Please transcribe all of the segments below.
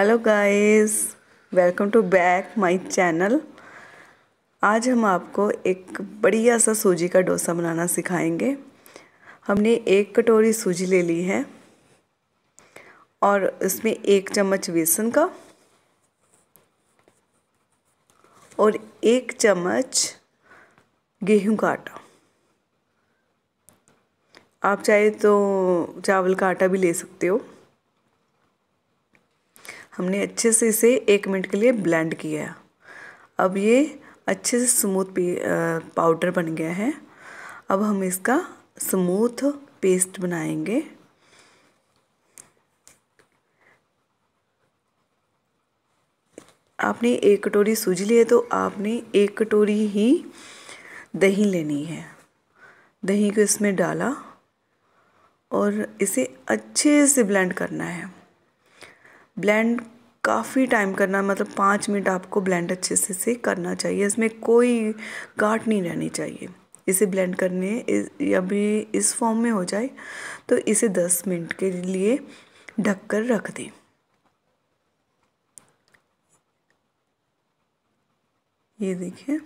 hello guys welcome to back my channel आज हम आपको एक बढ़िया सा सूजी का डोसा बनाना सिखाएंगे हमने एक कटोरी सूजी ले ली है और इसमें एक चम्मच बेसन का और एक चम्मच गेहूं का आटा आप चाहे तो चावल का आटा भी ले सकते हो हमने अच्छे से इसे एक मिनट के लिए ब्लेंड किया अब ये अच्छे से स्मूथ पाउडर बन गया है अब हम इसका स्मूथ पेस्ट बनाएंगे आपने एक कटोरी सूजी ली है तो आपने एक कटोरी ही दही लेनी है दही को इसमें डाला और इसे अच्छे से ब्लेंड करना है ब्लेंड काफ़ी टाइम करना मतलब पाँच मिनट आपको ब्लेंड अच्छे से से करना चाहिए इसमें कोई काट नहीं रहनी चाहिए इसे ब्लेंड करने अभी इस, इस फॉर्म में हो जाए तो इसे दस मिनट के लिए ढक कर रख दें ये देखिए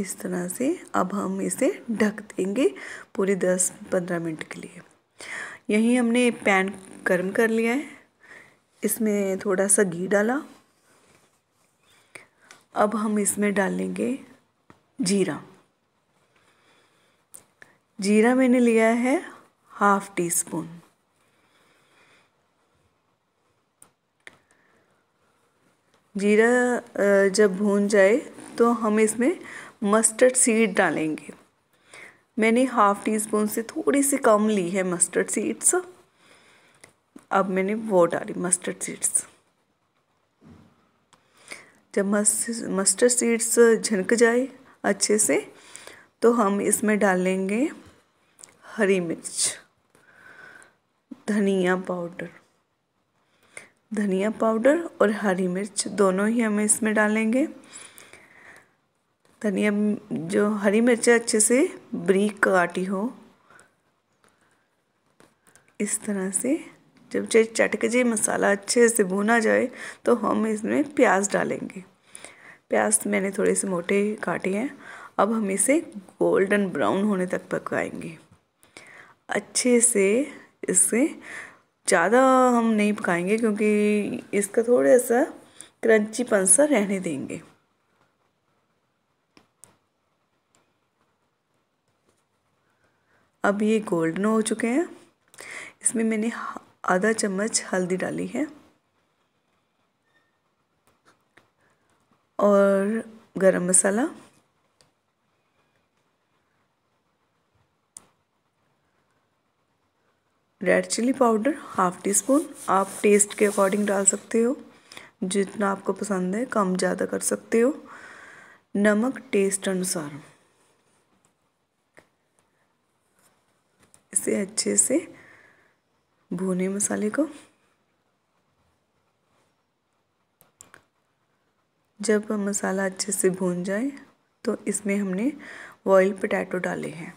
इस तरह से अब हम इसे ढक देंगे पूरे दस पंद्रह मिनट के लिए यहीं हमने पैन गर्म कर लिया है इसमें थोड़ा सा घी डाला अब हम इसमें डालेंगे जीरा जीरा मैंने लिया है हाफ टी स्पून जीरा जब भून जाए तो हम इसमें मस्टर्ड सीड डालेंगे मैंने हाफ टी स्पून से थोड़ी सी कम ली है मस्टर्ड सीड्स अब मैंने वो डाली मस्टर्ड सीड्स जब मस्टर्ड सीड्स झनक जाए अच्छे से तो हम इसमें डालेंगे हरी मिर्च धनिया पाउडर धनिया पाउडर और हरी मिर्च दोनों ही हम इसमें डालेंगे धनिया जो हरी मिर्च अच्छे से ब्रीक काटी हो इस तरह से जब चाहे चटके जी मसाला अच्छे से भुना जाए तो हम इसमें प्याज डालेंगे प्याज मैंने थोड़े से मोटे काटे हैं अब हम इसे गोल्डन ब्राउन होने तक पकाएंगे अच्छे से इसे ज़्यादा हम नहीं पकाएंगे क्योंकि इसका थोड़ा सा क्रंची पंसा रहने देंगे अब ये गोल्डन हो चुके हैं इसमें मैंने आधा चम्मच हल्दी डाली है और गरम मसाला red chilli powder half teaspoon आप टेस्ट के अकॉर्डिंग डाल सकते हो जितना आपको पसंद है कम ज़्यादा कर सकते हो नमक टेस्ट अनुसार इसे अच्छे से भुने मसाले को जब मसाला अच्छे से भून जाए तो इसमें हमने वॉइल पटैटो डाले हैं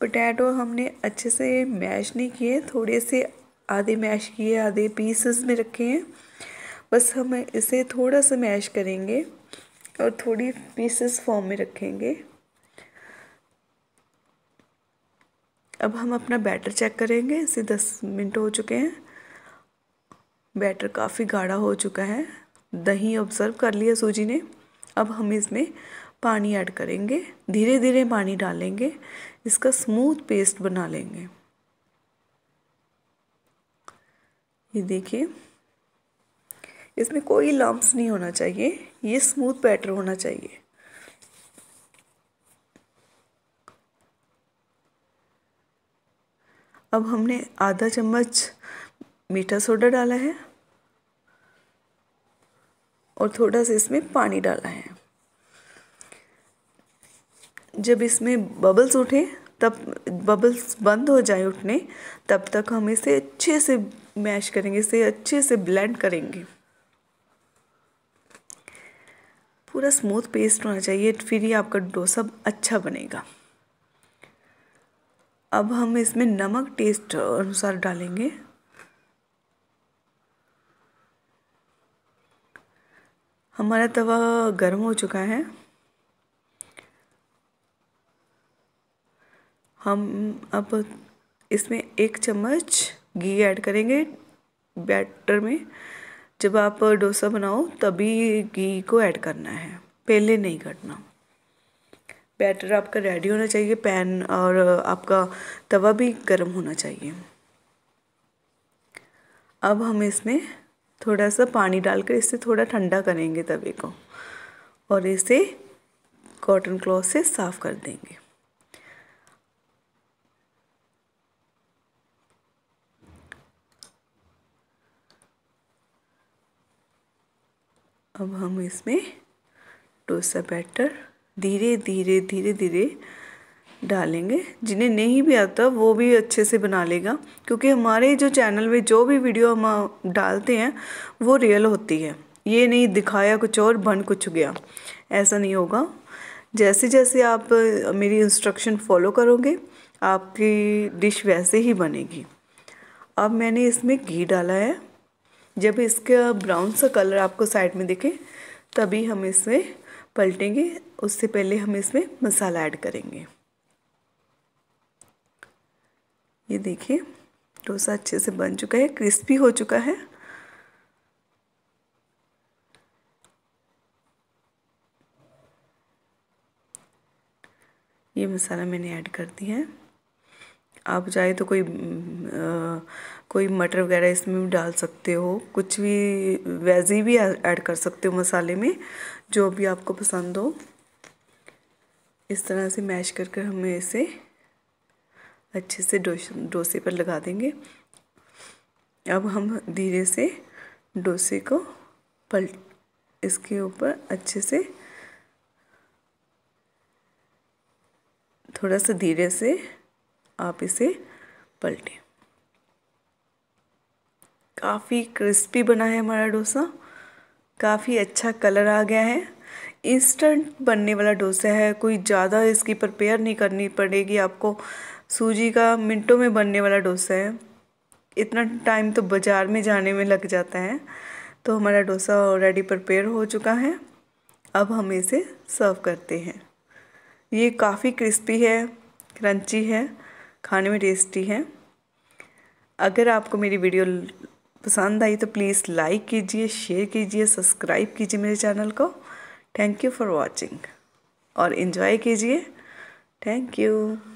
पटैटो हमने अच्छे से मैश नहीं किए थोड़े से आधे मैश किए आधे पीसेस में रखे हैं बस हम इसे थोड़ा सा मैश करेंगे और थोड़ी पीसेस फॉर्म में रखेंगे अब हम अपना बैटर चेक करेंगे इसे दस मिनट हो चुके हैं बैटर काफ़ी गाढ़ा हो चुका है दही ऑब्ज़र्व कर लिया सूजी ने अब हम इसमें पानी ऐड करेंगे धीरे धीरे पानी डालेंगे इसका स्मूथ पेस्ट बना लेंगे ये देखिए इसमें कोई लम्ब नहीं होना चाहिए ये स्मूथ बैटर होना चाहिए अब हमने आधा चम्मच मीठा सोडा डाला है और थोड़ा सा इसमें पानी डाला है जब इसमें बबल्स उठे तब बबल्स बंद हो जाए उठने तब तक हम इसे अच्छे से मैश करेंगे इसे अच्छे से ब्लेंड करेंगे पूरा स्मूथ पेस्ट होना चाहिए फिर ही आपका डोसा अच्छा बनेगा अब हम इसमें नमक टेस्ट अनुसार डालेंगे हमारा तवा गर्म हो चुका है हम अब इसमें एक चम्मच घी ऐड करेंगे बैटर में जब आप डोसा बनाओ तभी घी को ऐड करना है पहले नहीं करना बैटर आपका रेडी होना चाहिए पैन और आपका तवा भी गर्म होना चाहिए अब हम इसमें थोड़ा सा पानी डालकर इसे थोड़ा ठंडा करेंगे तवे को और इसे कॉटन क्लॉथ से साफ़ कर देंगे अब हम इसमें डोसा बैटर धीरे धीरे धीरे धीरे डालेंगे जिन्हें नहीं भी आता वो भी अच्छे से बना लेगा क्योंकि हमारे जो चैनल में जो भी वीडियो हम डालते हैं वो रियल होती है ये नहीं दिखाया कुछ और बन कुछ गया ऐसा नहीं होगा जैसे जैसे आप मेरी इंस्ट्रक्शन फॉलो करोगे आपकी डिश वैसे ही बनेगी अब मैंने इसमें घी डाला है जब इसका ब्राउन सा कलर आपको साइड में दिखे तभी हम इसमें पलटेंगे उससे पहले हम इसमें मसाला ऐड करेंगे ये देखिए डोसा अच्छे से बन चुका है क्रिस्पी हो चुका है ये मसाला मैंने ऐड कर दिया है आप चाहे तो कोई कोई मटर वगैरह इसमें भी डाल सकते हो कुछ भी वेजी भी ऐड कर सकते हो मसाले में जो भी आपको पसंद हो इस तरह से मैश करके हमें इसे अच्छे से डोसे पर लगा देंगे अब हम धीरे से डोसे को पलट इसके ऊपर अच्छे से थोड़ा सा धीरे से आप इसे पलटें काफ़ी क्रिस्पी बना है हमारा डोसा काफ़ी अच्छा कलर आ गया है इंस्टेंट बनने वाला डोसा है कोई ज़्यादा इसकी प्रिपेयर नहीं करनी पड़ेगी आपको सूजी का मिनटों में बनने वाला डोसा है इतना टाइम तो बाज़ार में जाने में लग जाता है तो हमारा डोसा ऑलरेडी प्रिपेयर हो चुका है अब हम इसे सर्व करते हैं ये काफ़ी क्रिस्पी है क्रंची है खाने में टेस्टी है अगर आपको मेरी वीडियो पसंद आई तो प्लीज़ लाइक कीजिए शेयर कीजिए सब्सक्राइब कीजिए मेरे चैनल को थैंक यू फॉर वॉचिंग और इन्जॉय कीजिए थैंक यू